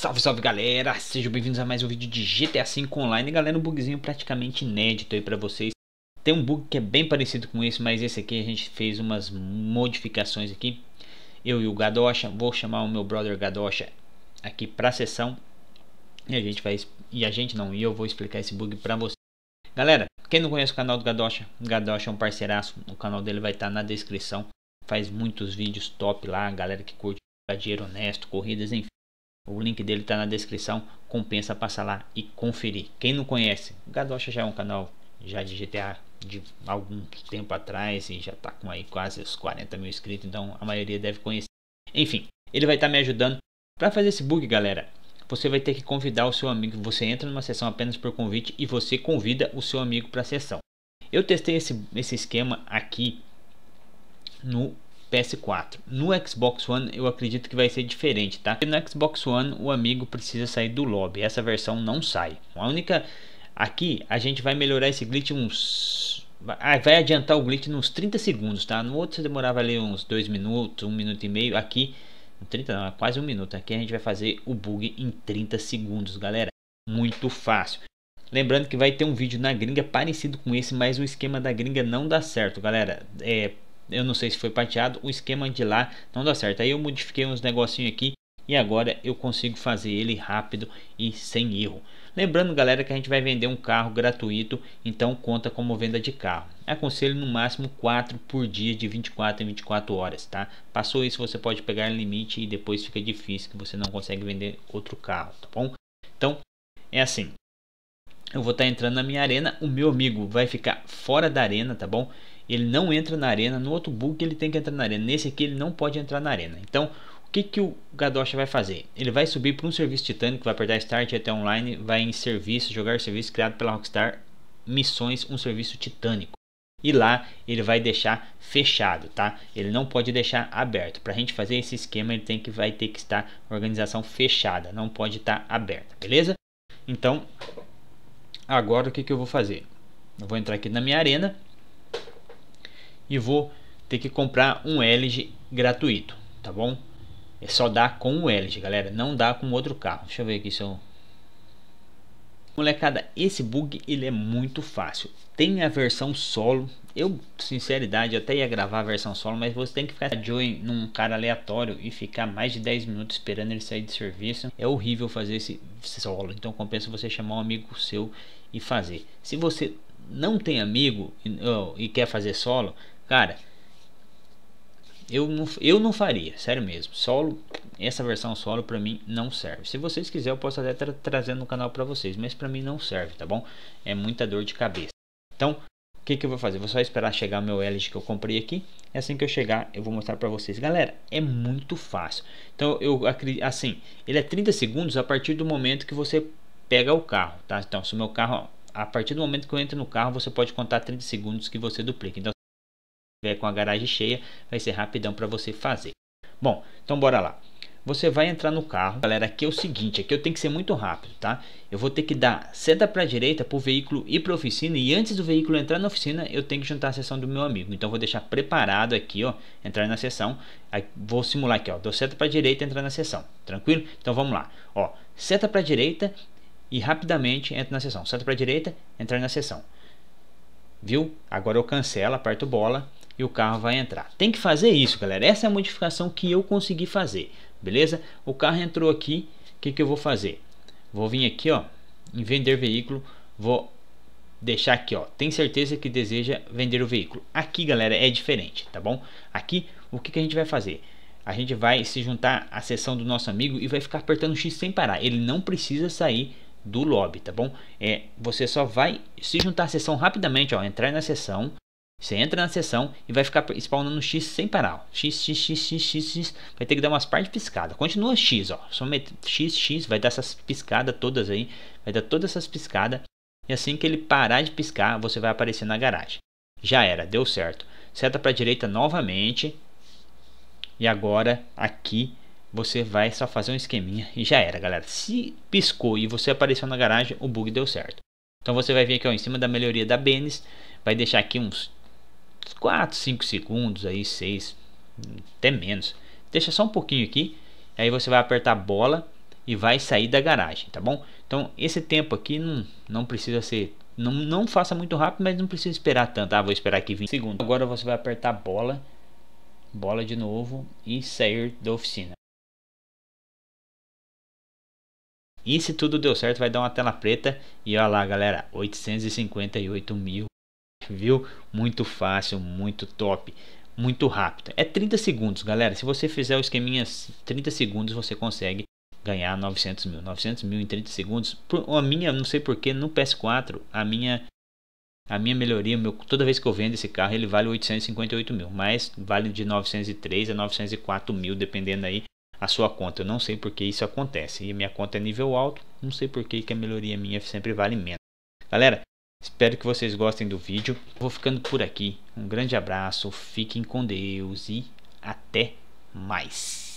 Salve, salve galera! Sejam bem-vindos a mais um vídeo de GTA V Online. Galera, um bugzinho praticamente inédito aí pra vocês. Tem um bug que é bem parecido com esse, mas esse aqui a gente fez umas modificações aqui. Eu e o Gadocha, vou chamar o meu brother Gadocha aqui pra sessão. E a gente vai... e a gente não, e eu vou explicar esse bug pra vocês. Galera, quem não conhece o canal do Gadocha, o Gadocha é um parceiraço, o canal dele vai estar tá na descrição. Faz muitos vídeos top lá, galera que curte dinheiro honesto, corridas, enfim o link dele está na descrição, compensa passar lá e conferir. Quem não conhece, Gadocha já é um canal já de GTA de algum tempo atrás e já está com aí quase os 40 mil inscritos, então a maioria deve conhecer. Enfim, ele vai estar tá me ajudando. Para fazer esse bug, galera, você vai ter que convidar o seu amigo. Você entra numa sessão apenas por convite e você convida o seu amigo para a sessão. Eu testei esse, esse esquema aqui no PS4. No Xbox One eu acredito que vai ser diferente, tá? No Xbox One o amigo precisa sair do lobby, essa versão não sai. A única aqui a gente vai melhorar esse glitch uns vai adiantar o glitch nos 30 segundos, tá? No outro você demorava ali uns 2 minutos, 1 um minuto e meio, aqui 30 não, é quase um minuto. Aqui a gente vai fazer o bug em 30 segundos, galera. Muito fácil. Lembrando que vai ter um vídeo na gringa parecido com esse, mas o esquema da gringa não dá certo, galera. É, eu não sei se foi pateado, o esquema de lá não dá certo. Aí eu modifiquei uns negocinhos aqui e agora eu consigo fazer ele rápido e sem erro. Lembrando, galera, que a gente vai vender um carro gratuito, então conta como venda de carro. Aconselho no máximo 4 por dia de 24 em 24 horas, tá? Passou isso, você pode pegar limite e depois fica difícil que você não consegue vender outro carro, tá bom? Então, é assim. Eu vou estar tá entrando na minha arena, o meu amigo vai ficar fora da arena, tá bom? ele não entra na arena, no outro bug ele tem que entrar na arena, nesse aqui ele não pode entrar na arena. Então, o que, que o Gadosha vai fazer? Ele vai subir para um serviço titânico, vai apertar Start até online, vai em serviço, jogar serviço criado pela Rockstar, missões, um serviço titânico. E lá ele vai deixar fechado, tá? Ele não pode deixar aberto. Para a gente fazer esse esquema, ele tem que vai ter que estar organização fechada, não pode estar aberta, beleza? Então, agora o que, que eu vou fazer? Eu vou entrar aqui na minha arena e vou ter que comprar um LG gratuito, tá bom? É só dá com o LG, galera, não dá com outro carro. Deixa eu ver aqui se eu... Molecada, esse bug ele é muito fácil. Tem a versão solo. Eu, sinceridade, até ia gravar a versão solo, mas você tem que ficar join num cara aleatório e ficar mais de 10 minutos esperando ele sair de serviço. É horrível fazer esse solo. Então compensa você chamar um amigo seu e fazer. Se você não tem amigo e, e quer fazer solo, Cara, eu não, eu não faria, sério mesmo. Solo, essa versão solo para mim não serve. Se vocês quiserem, eu posso até tra trazer no canal para vocês, mas para mim não serve, tá bom? É muita dor de cabeça. Então, o que, que eu vou fazer? Vou só esperar chegar meu LG que eu comprei aqui. Assim que eu chegar, eu vou mostrar para vocês. Galera, é muito fácil. Então, eu acredito, assim, ele é 30 segundos a partir do momento que você pega o carro, tá? Então, se o meu carro, a partir do momento que eu entro no carro, você pode contar 30 segundos que você duplica. Então, tiver com a garagem cheia, vai ser rapidão para você fazer. Bom, então bora lá. Você vai entrar no carro, galera, aqui é o seguinte, aqui eu tenho que ser muito rápido, tá? Eu vou ter que dar seta para a direita para o veículo ir para a oficina e antes do veículo entrar na oficina, eu tenho que juntar a sessão do meu amigo. Então vou deixar preparado aqui, ó, entrar na sessão, aí vou simular aqui, ó, dou seta para a direita entrar na sessão, tranquilo? Então vamos lá, ó, seta para a direita e rapidamente entra na sessão, seta para a direita, entrar na sessão. Viu? Agora eu cancelo, aperto bola e o carro vai entrar. Tem que fazer isso, galera. Essa é a modificação que eu consegui fazer, beleza? O carro entrou aqui, o que, que eu vou fazer? Vou vir aqui, ó, em vender veículo, vou deixar aqui, ó, tem certeza que deseja vender o veículo. Aqui, galera, é diferente, tá bom? Aqui, o que, que a gente vai fazer? A gente vai se juntar à sessão do nosso amigo e vai ficar apertando X sem parar. Ele não precisa sair do lobby, tá bom? É, você só vai se juntar à sessão rapidamente, ó, entrar na sessão, você entra na sessão e vai ficar spawnando X sem parar. X, X, X, X, X, X. Vai ter que dar umas partes piscadas. Continua X, ó. Só X, X. Vai dar essas piscadas todas aí. Vai dar todas essas piscadas. E assim que ele parar de piscar, você vai aparecer na garagem. Já era, deu certo. Seta para a direita novamente. E agora aqui você vai só fazer um esqueminha e já era, galera. Se piscou e você apareceu na garagem, o bug deu certo. Então você vai vir aqui ó, em cima da melhoria da Benes, vai deixar aqui uns 4, 5 segundos aí, 6, até menos. Deixa só um pouquinho aqui, aí você vai apertar bola e vai sair da garagem, tá bom? Então esse tempo aqui não, não precisa ser, não, não faça muito rápido, mas não precisa esperar tanto. Ah, vou esperar aqui 20 segundos. Agora você vai apertar bola, bola de novo e sair da oficina. E se tudo deu certo, vai dar uma tela preta. E olha lá, galera, 858 mil viu? Muito fácil, muito top, muito rápido. É 30 segundos, galera. Se você fizer o esqueminha 30 segundos, você consegue ganhar 900 mil. 900 mil em 30 segundos. Por, a minha, não sei porquê, no PS4, a minha a minha melhoria, meu, toda vez que eu vendo esse carro, ele vale 858 mil, mas vale de 903 a 904 mil, dependendo aí a sua conta. Eu não sei porque isso acontece. E minha conta é nível alto, não sei porque que a melhoria minha sempre vale menos. Galera, Espero que vocês gostem do vídeo. Vou ficando por aqui. Um grande abraço, fiquem com Deus e até mais.